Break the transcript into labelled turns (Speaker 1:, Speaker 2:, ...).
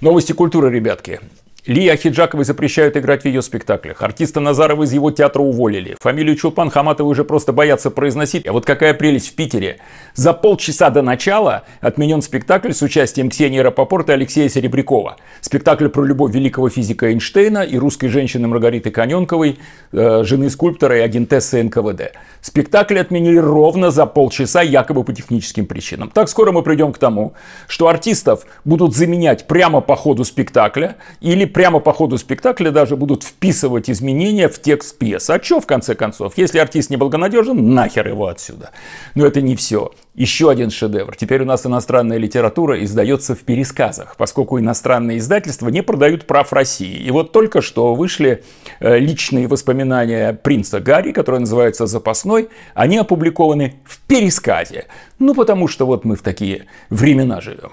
Speaker 1: Новости культуры, ребятки. Лия Ахиджаковой запрещают играть в ее спектаклях. Артиста Назарова из его театра уволили. Фамилию Чулпан Хаматовой уже просто боятся произносить. А вот какая прелесть в Питере. За полчаса до начала отменен спектакль с участием Ксении Рапопорта и Алексея Серебрякова. Спектакль про любовь великого физика Эйнштейна и русской женщины Маргариты Коненковой, э, жены скульптора и агентессы НКВД. Спектакль отменили ровно за полчаса, якобы по техническим причинам. Так скоро мы придем к тому, что артистов будут заменять прямо по ходу спектакля или прямо по ходу спектакля даже будут вписывать изменения в текст пьесы. А что в конце концов? Если артист неблагонадежен, нахер его отсюда. Но это не все. Еще один шедевр. Теперь у нас иностранная литература издается в пересказах, поскольку иностранные издательства не продают прав России. И вот только что вышли э, личные воспоминания принца Гарри, которые называются «Запасной». Они опубликованы в пересказе. Ну, потому что вот мы в такие времена живем.